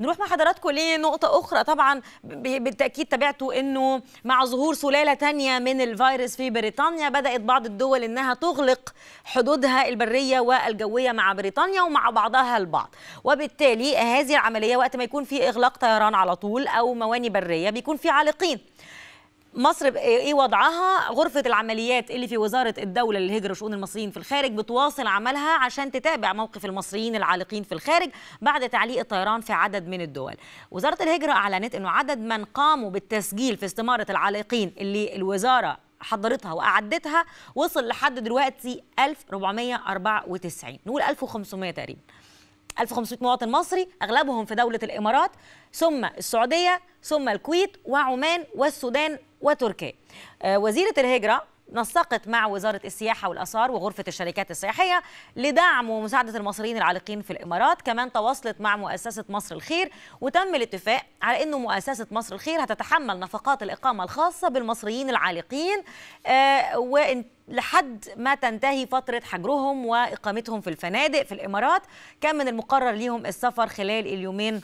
نروح مع حضراتكم لنقطة أخرى طبعا بالتأكيد تابعتوا أنه مع ظهور سلالة تانية من الفيروس في بريطانيا بدأت بعض الدول أنها تغلق حدودها البرية والجوية مع بريطانيا ومع بعضها البعض وبالتالي هذه العملية وقت ما يكون في إغلاق طيران على طول أو مواني برية بيكون في عالقين مصر ايه, ايه وضعها غرفه العمليات اللي في وزاره الدوله للهجره وشؤون المصريين في الخارج بتواصل عملها عشان تتابع موقف المصريين العالقين في الخارج بعد تعليق الطيران في عدد من الدول وزاره الهجره اعلنت انه عدد من قاموا بالتسجيل في استماره العالقين اللي الوزاره حضرتها واعدتها وصل لحد دلوقتي 1494 نقول 1500 تقريبا 1500 مواطن مصري اغلبهم في دوله الامارات ثم السعوديه ثم الكويت وعمان والسودان وتركيا آه، وزيرة الهجرة نسقت مع وزارة السياحة والأثار وغرفة الشركات السياحية لدعم ومساعدة المصريين العالقين في الإمارات كمان تواصلت مع مؤسسة مصر الخير وتم الاتفاق على أنه مؤسسة مصر الخير هتتحمل نفقات الإقامة الخاصة بالمصريين العالقين آه، لحد ما تنتهي فترة حجرهم وإقامتهم في الفنادق في الإمارات كان من المقرر ليهم السفر خلال اليومين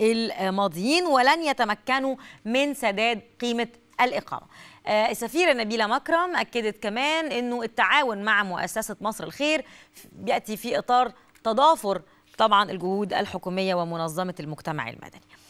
الماضيين ولن يتمكنوا من سداد قيمة الإقامة آه، السفيرة نبيلة مكرم أكدت كمان أنه التعاون مع مؤسسة مصر الخير بيأتي في إطار تضافر طبعا الجهود الحكومية ومنظمة المجتمع المدني